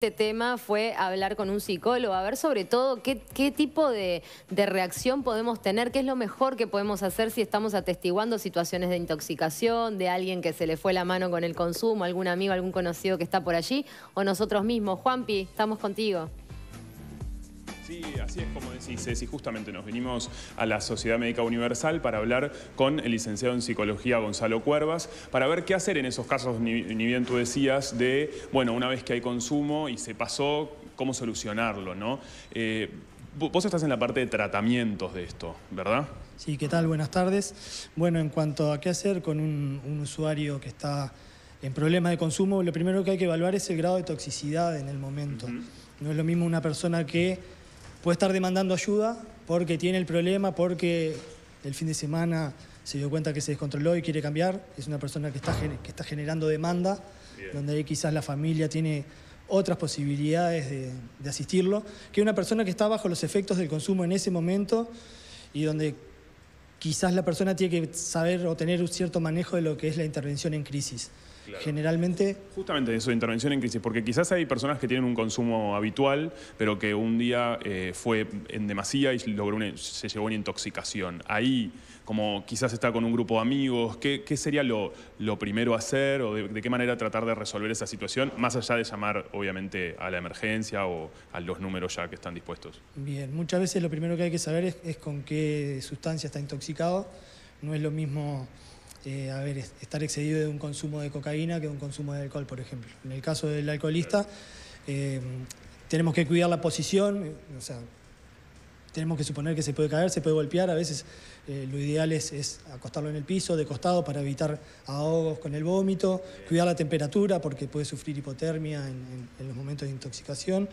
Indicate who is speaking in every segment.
Speaker 1: Este tema fue hablar con un psicólogo, a ver sobre todo qué, qué tipo de, de, reacción podemos tener, qué es lo mejor que podemos hacer si estamos atestiguando situaciones de intoxicación, de alguien que se le fue la mano con el consumo, algún amigo, algún conocido que está por allí, o nosotros mismos. Juanpi, estamos contigo.
Speaker 2: Sí, así es como decís, y Justamente nos venimos a la Sociedad Médica Universal para hablar con el licenciado en Psicología Gonzalo Cuervas, para ver qué hacer en esos casos, ni, bien tú decías, de, bueno, una vez que hay consumo y se pasó, cómo solucionarlo, ¿no? Eh, vos estás en la parte de tratamientos de esto, ¿verdad?
Speaker 1: Sí, ¿qué tal? Buenas tardes. Bueno, en cuanto a qué hacer con un, usuario que está en problemas de consumo, lo primero que hay que evaluar es el grado de toxicidad en el momento. No es lo mismo una persona que puede estar demandando ayuda porque tiene el problema, porque el fin de semana se dio cuenta que se descontroló y quiere cambiar. Es una persona que está, que está generando demanda, donde quizás la familia tiene otras posibilidades de, de asistirlo, que una persona que está bajo los efectos del consumo en ese momento y donde quizás la persona tiene que saber o tener un cierto manejo de lo que es la intervención en crisis. Generalmente...
Speaker 2: Justamente eso, intervención en crisis, porque quizás hay personas que tienen un consumo habitual, pero que un día eh, fue en demasía y logró se llevó una intoxicación. Ahí, como quizás está con un grupo de amigos, ¿qué, sería lo, primero a hacer o de, qué manera tratar de resolver esa situación, más allá de llamar, obviamente, a la emergencia o a los números ya que están dispuestos?
Speaker 1: Bien, muchas veces lo primero que hay que saber es, es con qué sustancia está intoxicado. No es lo mismo eh, a ver, estar excedido de un consumo de cocaína que de un consumo de alcohol, por ejemplo. En el caso del alcoholista, eh, tenemos que cuidar la posición, o sea, tenemos que suponer que se puede caer, se puede golpear, a veces eh, lo ideal es, acostarlo en el piso, de costado, para evitar ahogos con el vómito, cuidar la temperatura porque puede sufrir hipotermia en, en los momentos de intoxicación.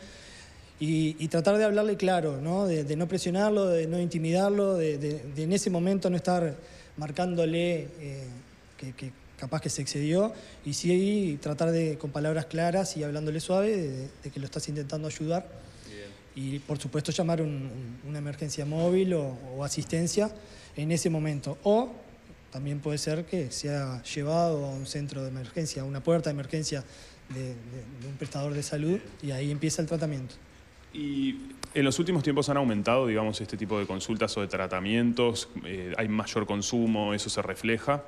Speaker 1: Y, tratar de hablarle claro, ¿no? De, no presionarlo, de no intimidarlo, de, en ese momento no estar marcándole eh, que, capaz que se excedió, y sí tratar de, con palabras claras y hablándole suave, de, que lo estás intentando ayudar. Y por supuesto llamar un, una emergencia móvil o, asistencia en ese momento. O también puede ser que sea llevado a un centro de emergencia, a una puerta de emergencia de un prestador de salud, y ahí empieza el tratamiento.
Speaker 2: Y en los últimos tiempos han aumentado, digamos, este tipo de consultas o de tratamientos, eh, hay mayor consumo, eso se refleja.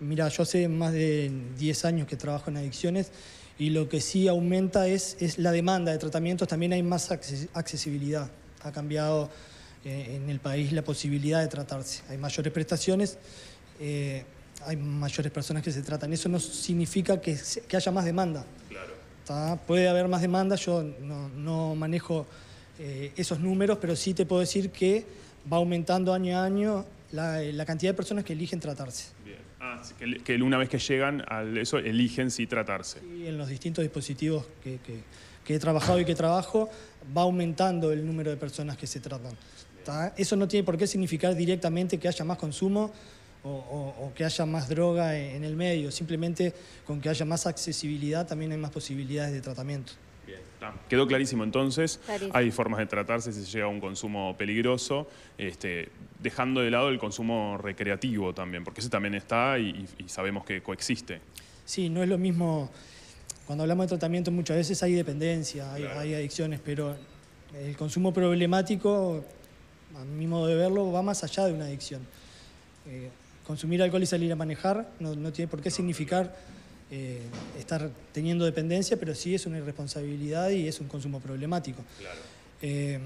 Speaker 1: Mira, yo hace más de 10 años que trabajo en adicciones y lo que sí aumenta es, es la demanda de tratamientos, también hay más accesibilidad. Ha cambiado eh, en el país la posibilidad de tratarse, hay mayores prestaciones. Eh, hay mayores personas que se tratan. Eso no significa que haya más demanda. Puede haber más demanda, yo no, manejo eh, esos números, pero sí te puedo decir que va aumentando año a año la, eh, cantidad de personas que eligen tratarse. Bien.
Speaker 2: Ah, que, una vez que llegan al eso, eligen sí tratarse.
Speaker 1: Sí, en los distintos dispositivos que, he trabajado y que trabajo, va aumentando el número de personas que se tratan. Eso no tiene por qué significar directamente que haya más consumo, o, que haya más droga en el medio. Simplemente con que haya más accesibilidad también hay más posibilidades de tratamiento.
Speaker 2: Bien, quedó clarísimo entonces. Hay formas de tratarse si se llega a un consumo peligroso, este, dejando de lado el consumo recreativo también, porque ese también está y, sabemos que coexiste.
Speaker 1: Sí, no es lo mismo. Cuando hablamos de tratamiento muchas veces hay dependencia, hay, adicciones, pero el consumo problemático, a mi modo de verlo, va más allá de una adicción. Eh, consumir alcohol y salir a manejar no, tiene por qué significar eh, estar teniendo dependencia, pero sí es una irresponsabilidad y es un consumo problemático. Eh,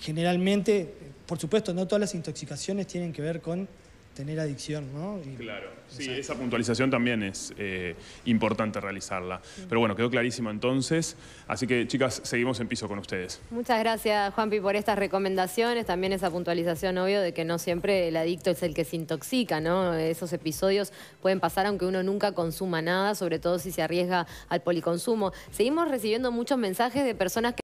Speaker 1: generalmente, por supuesto, no todas las intoxicaciones tienen que ver con tener adicción, ¿no?
Speaker 2: claro, sí, esa puntualización también es eh, importante realizarla. Pero bueno, quedó clarísimo entonces. Así que, chicas, seguimos en piso con ustedes.
Speaker 1: Muchas gracias, Juanpi, por estas recomendaciones. También esa puntualización, obvio, de que no siempre el adicto es el que se intoxica, ¿no? Esos episodios pueden pasar aunque uno nunca consuma nada, sobre todo si se arriesga al policonsumo. Seguimos recibiendo muchos mensajes de personas que